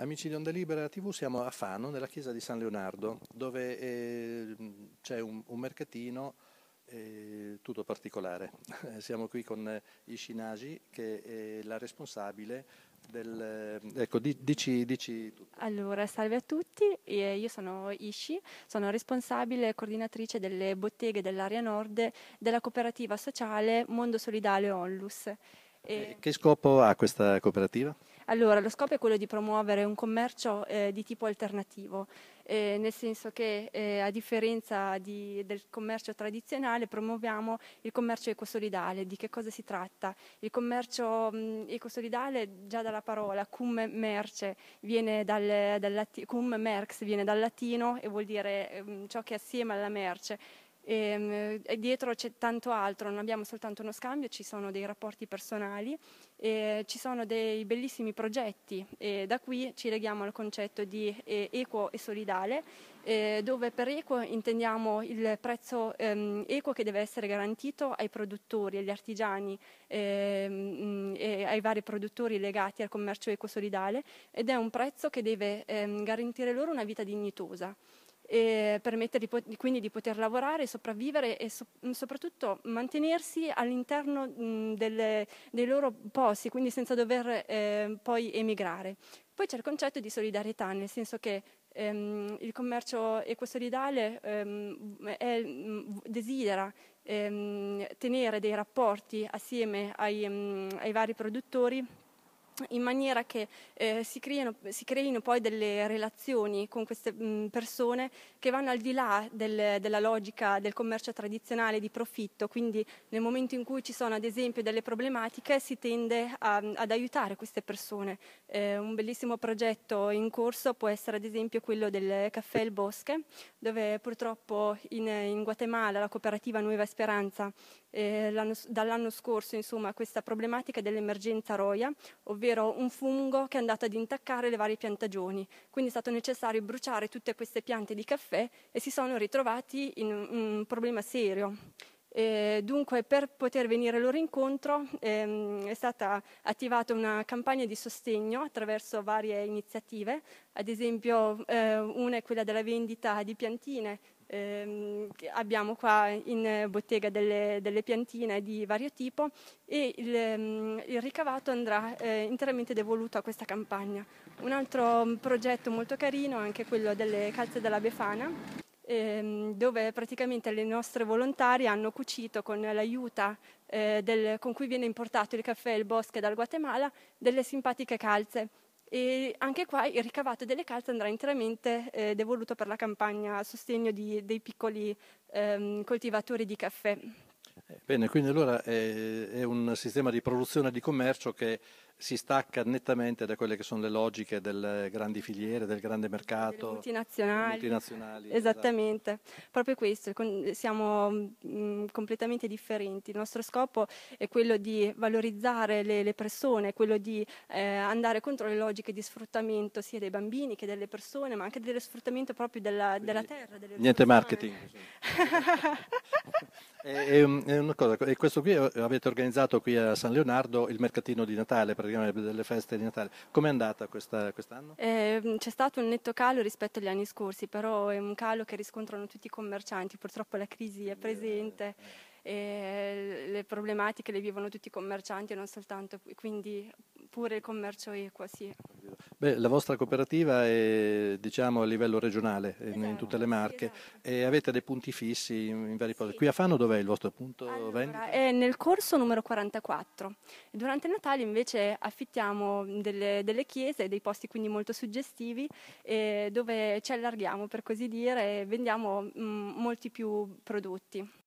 Amici di Onda Libera TV, siamo a Fano, nella chiesa di San Leonardo, dove eh, c'è un, un mercatino eh, tutto particolare. siamo qui con eh, Ishinagi, che è la responsabile del, eh, ecco, dici, dici tutto. Allora, salve a tutti, eh, io sono Ishi, sono responsabile e coordinatrice delle botteghe dell'area nord della cooperativa sociale Mondo Solidale Onlus. E... Che scopo ha questa cooperativa? Allora, lo scopo è quello di promuovere un commercio eh, di tipo alternativo, eh, nel senso che eh, a differenza di, del commercio tradizionale promuoviamo il commercio ecosolidale. Di che cosa si tratta? Il commercio mh, ecosolidale già dalla parola cum merce viene dal, dal, cum merx viene dal latino e vuol dire mh, ciò che è assieme alla merce e, ehm, e dietro c'è tanto altro, non abbiamo soltanto uno scambio, ci sono dei rapporti personali, ci sono dei bellissimi progetti e da qui ci leghiamo al concetto di eh, equo e solidale, eh, dove per equo intendiamo il prezzo ehm, equo che deve essere garantito ai produttori, agli artigiani ehm, e ai vari produttori legati al commercio equo solidale ed è un prezzo che deve garantire loro una vita dignitosa eh, permette di quindi di poter lavorare, sopravvivere e so- soprattutto mantenersi all'interno mh, delle, dei loro posti, quindi senza dover eh, poi emigrare. Poi c'è il concetto di solidarietà, nel senso che ehm, il commercio ecosolidale ehm, è, desidera ehm, tenere dei rapporti assieme ai, ai vari produttori in maniera che eh, si, creino, si, creino, poi delle relazioni con queste mh, mm, persone che vanno al di là del, della logica del commercio tradizionale di profitto, quindi nel momento in cui ci sono ad esempio delle problematiche si tende a, ad aiutare queste persone. Eh, un bellissimo progetto in corso può essere ad esempio quello del Caffè El Bosque, dove purtroppo in, in Guatemala la cooperativa Nueva Esperanza eh, dall'anno scorso insomma, questa problematica dell'emergenza roia, ovvero ovvero un fungo che è andato ad intaccare le varie piantagioni. Quindi è stato necessario bruciare tutte queste piante di caffè e si sono ritrovati in un problema serio. E dunque, per poter venire loro incontro, ehm, è stata attivata una campagna di sostegno attraverso varie iniziative, ad esempio eh, una è quella della vendita di piantine eh, abbiamo qua in bottega delle, delle, piantine di vario tipo e il, ehm, il ricavato andrà eh, interamente devoluto a questa campagna. Un altro mm, progetto molto carino è anche quello delle calze della Befana ehm, dove praticamente le nostre volontarie hanno cucito con l'aiuto eh, con cui viene importato il caffè e il bosco dal Guatemala delle simpatiche calze e anche qua il ricavato delle calze andrà interamente eh, devoluto per la campagna a sostegno di, dei piccoli ehm, coltivatori di caffè. Bene, quindi allora è, eh, è, un sistema di produzione e di commercio che si stacca nettamente da quelle che sono le logiche delle grandi filiere, del grande mercato. Multinazionali. multinazionali. Esatto. Esattamente, esatto. proprio questo, siamo mm, completamente differenti. Il nostro scopo è quello di valorizzare le, le persone, quello di eh, andare contro le logiche di sfruttamento sia dei bambini che delle persone, ma anche dello sfruttamento proprio della, della terra. Niente persone. marketing. E, eh, eh, ehm, eh, una cosa, e questo qui avete organizzato qui a San Leonardo il mercatino di Natale, praticamente delle feste di Natale. Com'è andata questa, quest'anno? Eh, c'è stato un netto calo rispetto agli anni scorsi, però è un calo che riscontrano tutti i commercianti, purtroppo la crisi è presente. Eh, eh. E le problematiche le vivono tutti i commercianti e non soltanto, quindi pure il commercio equo, sì. Beh, la vostra cooperativa è diciamo, a livello regionale, eh, esatto, in tutte le Marche, esatto. e avete dei punti fissi in, vari posti. Qui a Fano dov'è il vostro punto allora, vendita? Eh, è nel corso numero 44. Durante il Natale invece affittiamo delle, delle chiese, dei posti quindi molto suggestivi, eh, dove ci allarghiamo per così dire e vendiamo mh, mm, molti più prodotti.